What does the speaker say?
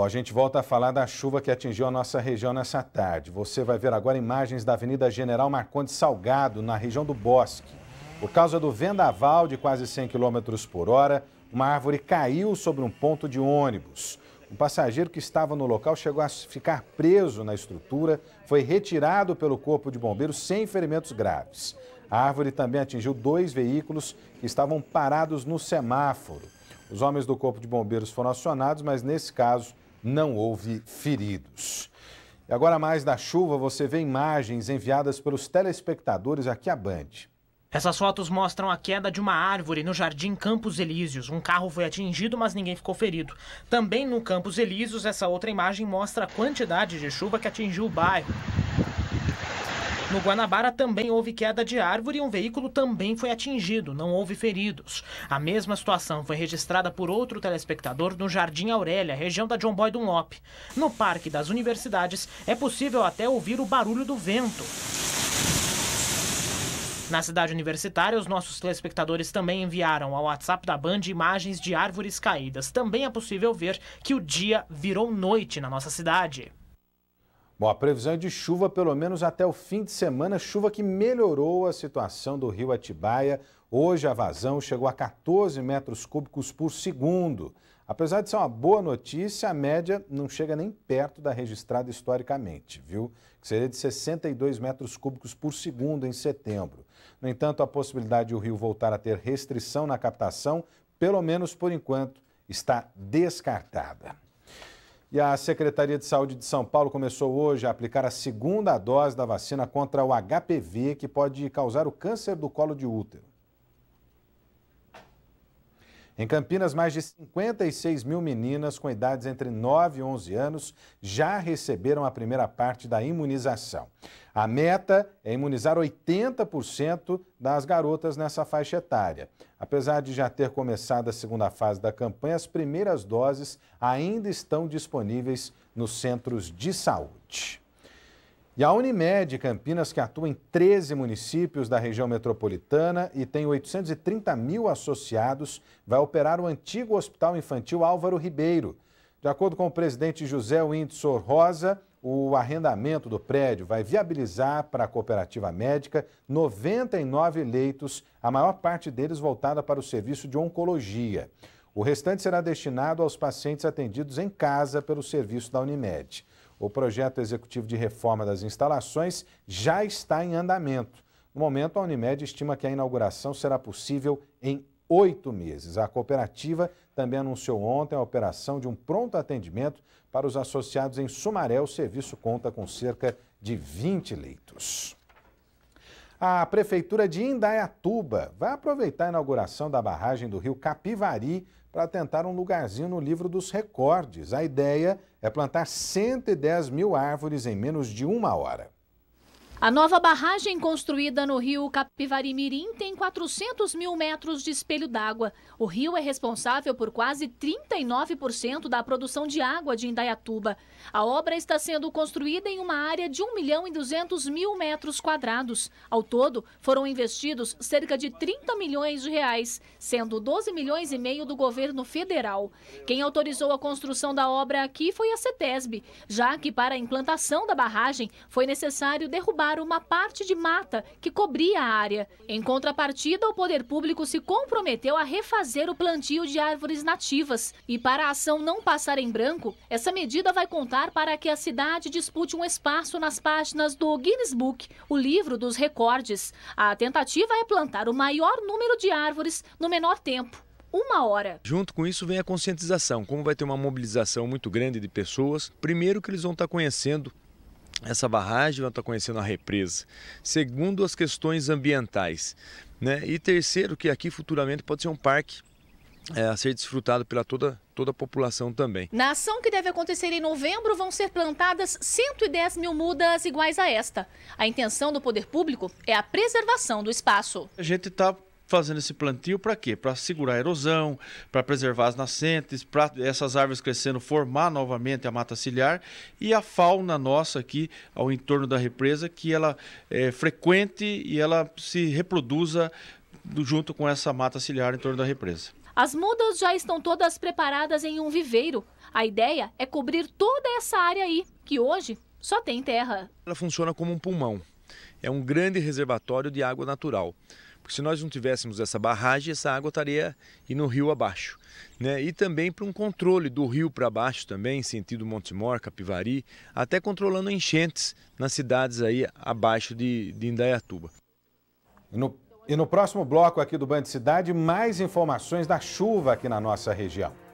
Bom, a gente volta a falar da chuva que atingiu a nossa região nessa tarde. Você vai ver agora imagens da Avenida General Marcondes Salgado, na região do Bosque. Por causa do vendaval de quase 100 km por hora, uma árvore caiu sobre um ponto de ônibus. Um passageiro que estava no local chegou a ficar preso na estrutura, foi retirado pelo Corpo de Bombeiros sem ferimentos graves. A árvore também atingiu dois veículos que estavam parados no semáforo. Os homens do Corpo de Bombeiros foram acionados, mas nesse caso não houve feridos. E agora, mais da chuva, você vê imagens enviadas pelos telespectadores aqui à Band. Essas fotos mostram a queda de uma árvore no Jardim Campos Elíseos. Um carro foi atingido, mas ninguém ficou ferido. Também no Campos Elíseos, essa outra imagem mostra a quantidade de chuva que atingiu o bairro. No Guanabara também houve queda de árvore e um veículo também foi atingido, não houve feridos. A mesma situação foi registrada por outro telespectador no Jardim Aurélia, região da John Boy Dunlop. No Parque das Universidades é possível até ouvir o barulho do vento. Na cidade universitária, os nossos telespectadores também enviaram ao WhatsApp da Band imagens de árvores caídas. Também é possível ver que o dia virou noite na nossa cidade. Bom, a previsão é de chuva pelo menos até o fim de semana, chuva que melhorou a situação do rio Atibaia. Hoje a vazão chegou a 14 metros cúbicos por segundo. Apesar de ser uma boa notícia, a média não chega nem perto da registrada historicamente, viu? Que seria de 62 metros cúbicos por segundo em setembro. No entanto, a possibilidade de o rio voltar a ter restrição na captação, pelo menos por enquanto, está descartada. E a Secretaria de Saúde de São Paulo começou hoje a aplicar a segunda dose da vacina contra o HPV, que pode causar o câncer do colo de útero. Em Campinas, mais de 56 mil meninas com idades entre 9 e 11 anos já receberam a primeira parte da imunização. A meta é imunizar 80% das garotas nessa faixa etária. Apesar de já ter começado a segunda fase da campanha, as primeiras doses ainda estão disponíveis nos centros de saúde. E a Unimed Campinas, que atua em 13 municípios da região metropolitana e tem 830 mil associados, vai operar o antigo Hospital Infantil Álvaro Ribeiro. De acordo com o presidente José Windsor Rosa, o arrendamento do prédio vai viabilizar para a cooperativa médica 99 leitos, a maior parte deles voltada para o serviço de oncologia. O restante será destinado aos pacientes atendidos em casa pelo serviço da Unimed. O projeto executivo de reforma das instalações já está em andamento. No momento, a Unimed estima que a inauguração será possível em oito meses. A cooperativa também anunciou ontem a operação de um pronto atendimento para os associados em Sumaré. O serviço conta com cerca de 20 leitos. A Prefeitura de Indaiatuba vai aproveitar a inauguração da barragem do rio Capivari para tentar um lugarzinho no livro dos recordes. A ideia é plantar 110 mil árvores em menos de uma hora. A nova barragem construída no rio Capivari-Mirim tem 400 mil metros de espelho d'água. O rio é responsável por quase 39% da produção de água de Indaiatuba. A obra está sendo construída em uma área de 1 milhão e 200 mil metros quadrados. Ao todo, foram investidos cerca de 30 milhões de reais, sendo 12 milhões e meio do governo federal. Quem autorizou a construção da obra aqui foi a CETESB, já que para a implantação da barragem foi necessário derrubar uma parte de mata que cobria a área. Em contrapartida, o poder público se comprometeu a refazer o plantio de árvores nativas. E para a ação não passar em branco, essa medida vai contar para que a cidade dispute um espaço nas páginas do Guinness Book, o livro dos recordes. A tentativa é plantar o maior número de árvores no menor tempo uma hora. Junto com isso vem a conscientização. Como vai ter uma mobilização muito grande de pessoas, primeiro que eles vão estar conhecendo essa barragem, nós está conhecendo a represa. Segundo, as questões ambientais. Né? E terceiro, que aqui futuramente pode ser um parque é, a ser desfrutado pela toda, toda a população também. Na ação que deve acontecer em novembro, vão ser plantadas 110 mil mudas iguais a esta. A intenção do poder público é a preservação do espaço. A gente está fazendo esse plantio para quê? Para segurar a erosão, para preservar as nascentes, para essas árvores crescendo formar novamente a mata ciliar e a fauna nossa aqui ao entorno da represa que ela é frequente e ela se reproduza junto com essa mata ciliar em torno da represa. As mudas já estão todas preparadas em um viveiro. A ideia é cobrir toda essa área aí, que hoje só tem terra. Ela funciona como um pulmão. É um grande reservatório de água natural. Porque se nós não tivéssemos essa barragem, essa água estaria indo rio abaixo. Né? E também para um controle do rio para baixo também, sentido Montemor, Capivari, até controlando enchentes nas cidades aí abaixo de, de Indaiatuba. No, e no próximo bloco aqui do Banho de Cidade, mais informações da chuva aqui na nossa região.